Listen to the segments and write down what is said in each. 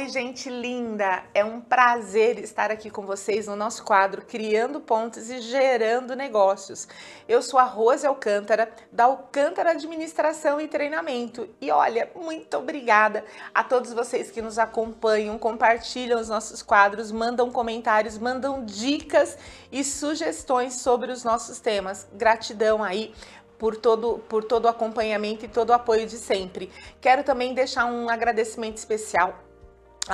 Oi, gente linda! É um prazer estar aqui com vocês no nosso quadro Criando Pontes e Gerando Negócios. Eu sou a Rose Alcântara, da Alcântara Administração e Treinamento. E olha, muito obrigada a todos vocês que nos acompanham, compartilham os nossos quadros, mandam comentários, mandam dicas e sugestões sobre os nossos temas. Gratidão aí por todo, por todo o acompanhamento e todo o apoio de sempre. Quero também deixar um agradecimento especial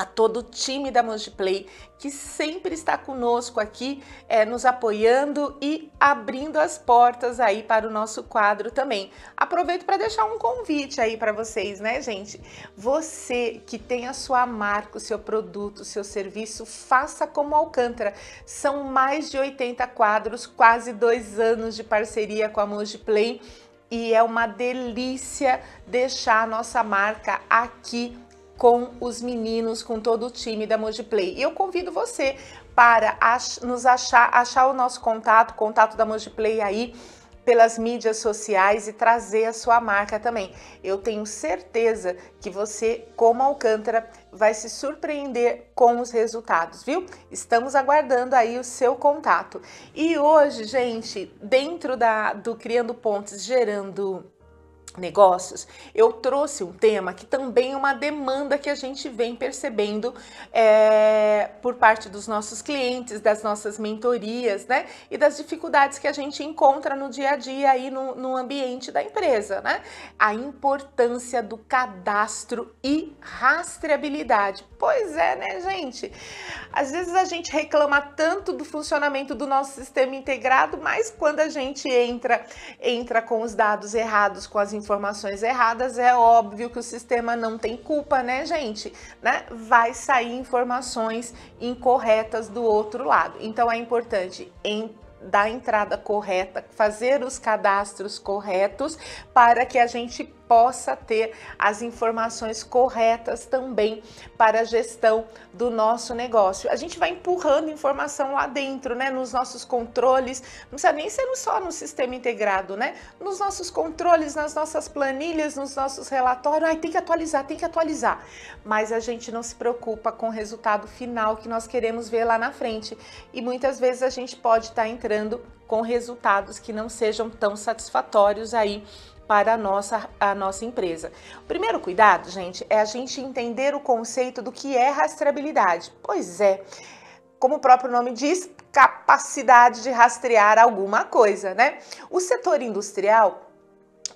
a todo o time da Multiplay que sempre está conosco aqui, é, nos apoiando e abrindo as portas aí para o nosso quadro também. Aproveito para deixar um convite aí para vocês, né, gente? Você que tem a sua marca, o seu produto, o seu serviço, faça como Alcântara. São mais de 80 quadros, quase dois anos de parceria com a Multiplay e é uma delícia deixar a nossa marca aqui com os meninos, com todo o time da Mojiplay. E eu convido você para ach nos achar, achar o nosso contato, contato da Mojiplay aí pelas mídias sociais e trazer a sua marca também. Eu tenho certeza que você, como Alcântara, vai se surpreender com os resultados, viu? Estamos aguardando aí o seu contato. E hoje, gente, dentro da, do Criando Pontes, gerando negócios, eu trouxe um tema que também é uma demanda que a gente vem percebendo é, por parte dos nossos clientes, das nossas mentorias, né? E das dificuldades que a gente encontra no dia a dia aí no, no ambiente da empresa, né? A importância do cadastro e rastreabilidade. Pois é, né, gente? Às vezes a gente reclama tanto do funcionamento do nosso sistema integrado, mas quando a gente entra entra com os dados errados, com as informações erradas, é óbvio que o sistema não tem culpa, né, gente? Né? Vai sair informações incorretas do outro lado. Então é importante em dar entrada correta, fazer os cadastros corretos para que a gente possa ter as informações corretas também para a gestão do nosso negócio. A gente vai empurrando informação lá dentro, né, nos nossos controles, não precisa nem ser só no sistema integrado, né? Nos nossos controles, nas nossas planilhas, nos nossos relatórios, ai, tem que atualizar, tem que atualizar. Mas a gente não se preocupa com o resultado final que nós queremos ver lá na frente. E muitas vezes a gente pode estar tá entrando com resultados que não sejam tão satisfatórios aí para a nossa, a nossa empresa. O primeiro cuidado, gente, é a gente entender o conceito do que é rastreabilidade. Pois é, como o próprio nome diz, capacidade de rastrear alguma coisa, né? O setor industrial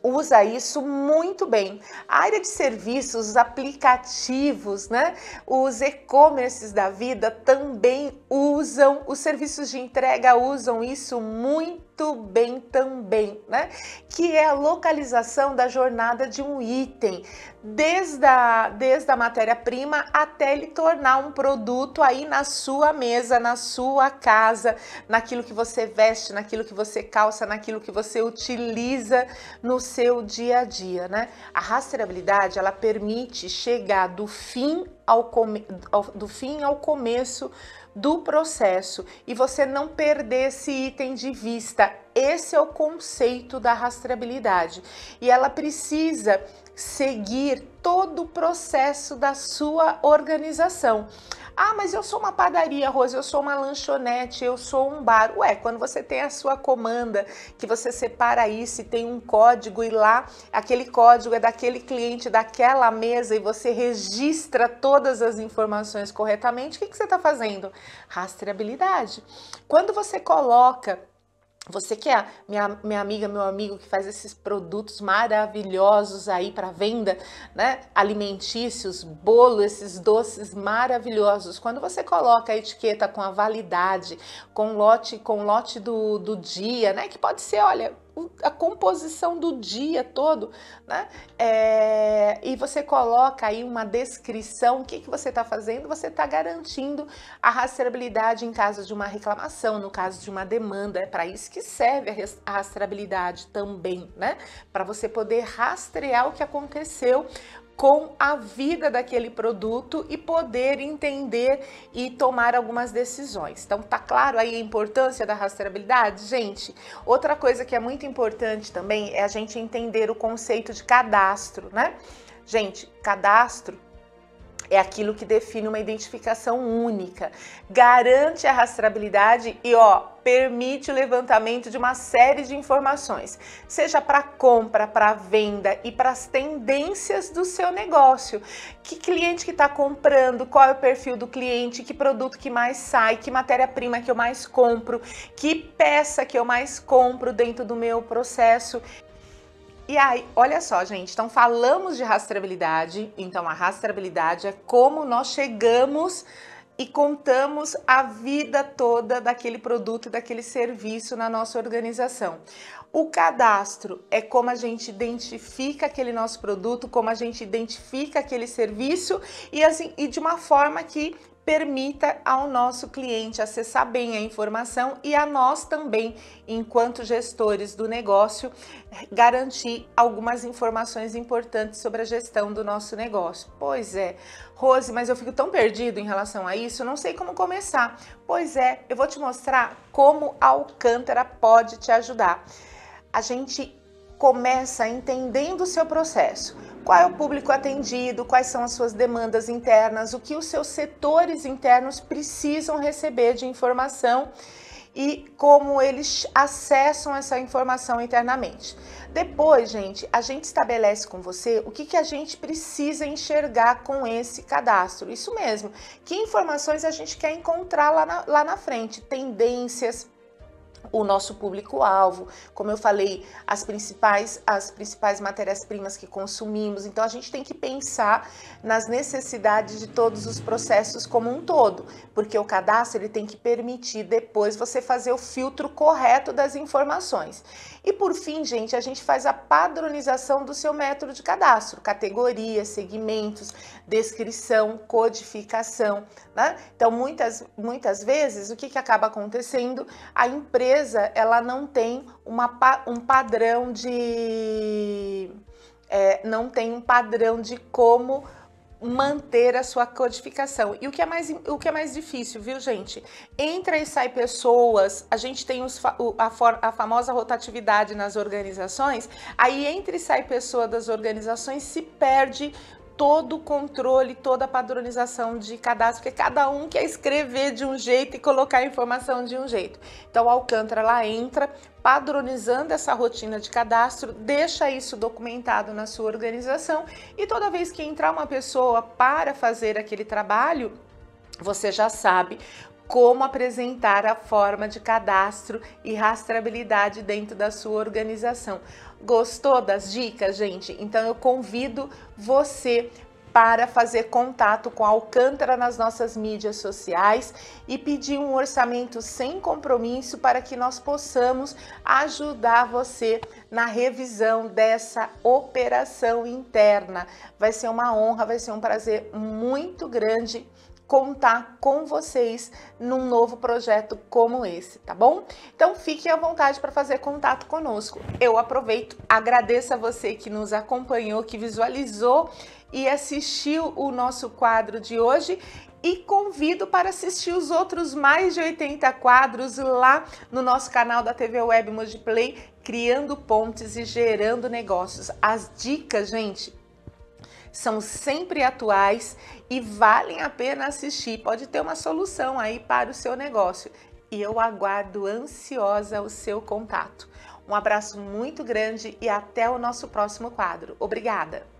usa isso muito bem. A área de serviços, os aplicativos, né? Os e-commerces da vida também usam, os serviços de entrega usam isso muito muito bem também, né? Que é a localização da jornada de um item, desde a, desde a matéria-prima até ele tornar um produto aí na sua mesa, na sua casa, naquilo que você veste, naquilo que você calça, naquilo que você utiliza no seu dia a dia, né? A rastreabilidade, ela permite chegar do fim ao, come, ao do fim ao começo do processo e você não perder esse item de vista. Esse é o conceito da rastreabilidade e ela precisa seguir todo o processo da sua organização. Ah, mas eu sou uma padaria, Rose, eu sou uma lanchonete, eu sou um bar. Ué, quando você tem a sua comanda, que você separa isso e tem um código e lá aquele código é daquele cliente, daquela mesa e você registra todas as informações corretamente, o que, que você está fazendo? Rastreabilidade. Quando você coloca você que é minha, minha amiga, meu amigo que faz esses produtos maravilhosos aí para venda, né? Alimentícios, bolo, esses doces maravilhosos. Quando você coloca a etiqueta com a validade, com lote, com lote do, do dia, né? Que pode ser, olha, a composição do dia todo, né? É, e você coloca aí uma descrição, o que, que você está fazendo, você está garantindo a rastreabilidade em caso de uma reclamação, no caso de uma demanda, é para isso que serve a rastreabilidade também, né? Para você poder rastrear o que aconteceu com a vida daquele produto e poder entender e tomar algumas decisões. Então tá claro aí a importância da rastreabilidade, gente. Outra coisa que é muito importante também é a gente entender o conceito de cadastro, né? Gente, cadastro é aquilo que define uma identificação única, garante a rastreabilidade e ó, permite o levantamento de uma série de informações, seja para compra, para venda e para as tendências do seu negócio. Que cliente que está comprando, qual é o perfil do cliente, que produto que mais sai, que matéria-prima que eu mais compro, que peça que eu mais compro dentro do meu processo. E aí, olha só, gente, então falamos de rastreabilidade, então a rastreabilidade é como nós chegamos e contamos a vida toda daquele produto e daquele serviço na nossa organização. O cadastro é como a gente identifica aquele nosso produto, como a gente identifica aquele serviço e assim e de uma forma que permita ao nosso cliente acessar bem a informação e a nós também, enquanto gestores do negócio, garantir algumas informações importantes sobre a gestão do nosso negócio. Pois é, Rose, mas eu fico tão perdido em relação a isso, não sei como começar. Pois é, eu vou te mostrar como a Alcântara pode te ajudar. A gente começa entendendo o seu processo. Qual é o público atendido, quais são as suas demandas internas, o que os seus setores internos precisam receber de informação e como eles acessam essa informação internamente. Depois, gente, a gente estabelece com você o que, que a gente precisa enxergar com esse cadastro. Isso mesmo, que informações a gente quer encontrar lá na, lá na frente, tendências o nosso público-alvo, como eu falei, as principais, as principais matérias-primas que consumimos. Então, a gente tem que pensar nas necessidades de todos os processos como um todo, porque o cadastro ele tem que permitir depois você fazer o filtro correto das informações. E por fim, gente, a gente faz a padronização do seu método de cadastro, categorias, segmentos, descrição, codificação, né? Então, muitas, muitas vezes, o que, que acaba acontecendo? A empresa empresa ela não tem uma, um padrão de é, não tem um padrão de como manter a sua codificação. E o que é mais, o que é mais difícil, viu, gente? Entra e sai pessoas, a gente tem os, a, a famosa rotatividade nas organizações, aí entra e sai pessoa das organizações, se perde todo o controle, toda a padronização de cadastro, porque cada um quer escrever de um jeito e colocar a informação de um jeito. Então, o Alcântara lá entra padronizando essa rotina de cadastro, deixa isso documentado na sua organização e toda vez que entrar uma pessoa para fazer aquele trabalho, você já sabe como apresentar a forma de cadastro e rastreabilidade dentro da sua organização. Gostou das dicas, gente? Então eu convido você para fazer contato com a Alcântara nas nossas mídias sociais e pedir um orçamento sem compromisso para que nós possamos ajudar você na revisão dessa operação interna. Vai ser uma honra, vai ser um prazer muito grande contar com vocês num novo projeto como esse, tá bom? Então fiquem à vontade para fazer contato conosco. Eu aproveito, agradeço a você que nos acompanhou, que visualizou e assistiu o nosso quadro de hoje e convido para assistir os outros mais de 80 quadros lá no nosso canal da TV Web Multiplay, criando pontes e gerando negócios. As dicas, gente, são sempre atuais e valem a pena assistir. Pode ter uma solução aí para o seu negócio. E eu aguardo ansiosa o seu contato. Um abraço muito grande e até o nosso próximo quadro. Obrigada!